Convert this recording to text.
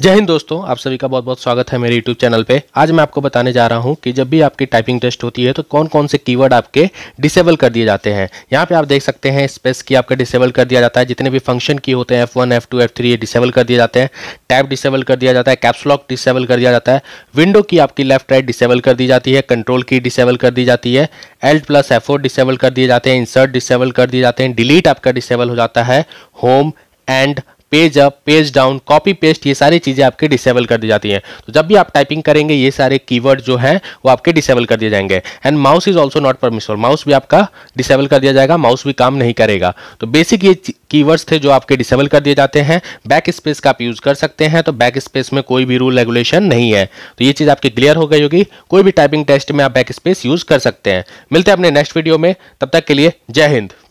जय हिंद दोस्तों आप सभी का बहुत बहुत स्वागत है मेरे यूट्यूब चैनल पे आज मैं आपको बताने जा रहा हूँ कि जब भी आपकी टाइपिंग टेस्ट होती है तो कौन कौन से कीवर्ड आपके डिसेबल कर दिए जाते हैं यहाँ पे आप देख सकते हैं स्पेस की आपका डिसेबल कर दिया जाता है जितने भी फंक्शन की होते हैं F one F two F three disable कर दिए जाते हैं टैप डिसेबल कर दिया जाता है कैप्सलॉक डिसेबल कर दिया जाता है विंडो की आपकी लेफ्ट राइट डिसेबल कर दी जाती है कंट्रोल की डिसेबल कर दी जाती है एल्ट प्लस एफ डिसेबल कर दिए जाते हैं इंसर्ट डिसेबल कर दिए जाते हैं डिलीट आपका डिसेबल हो जाता है home end page up page down copy paste ये सारी चीज़ें आपके डिसेबल कर दी जाती हैं तो जब भी आप टाइपिंग करेंगे ये सारे कीवर्ड जो हैं वो आपके डिसेबल कर दिए जाएंगे and mouse is also not permission mouse भी आपका डिसेबल कर दिया जाएगा माउस भी काम नहीं करेगा तो बेसिक ये कीवर्ड्स थे जो आपके डिसेबल कर दिए जाते हैं बैक स्पेस का आप यूज़ कर सकते हैं तो बैक स्पेस में कोई भी रूल रेगुलेशन नहीं है तो ये चीज़ आपकी क्लियर हो गई होगी कोई भी टाइपिंग टेस्ट में आप बैक स्पेस यूज़ कर सकते हैं मिलते हैं अपने नेक्स्ट वीडियो में तब तक के लिए जय हिंद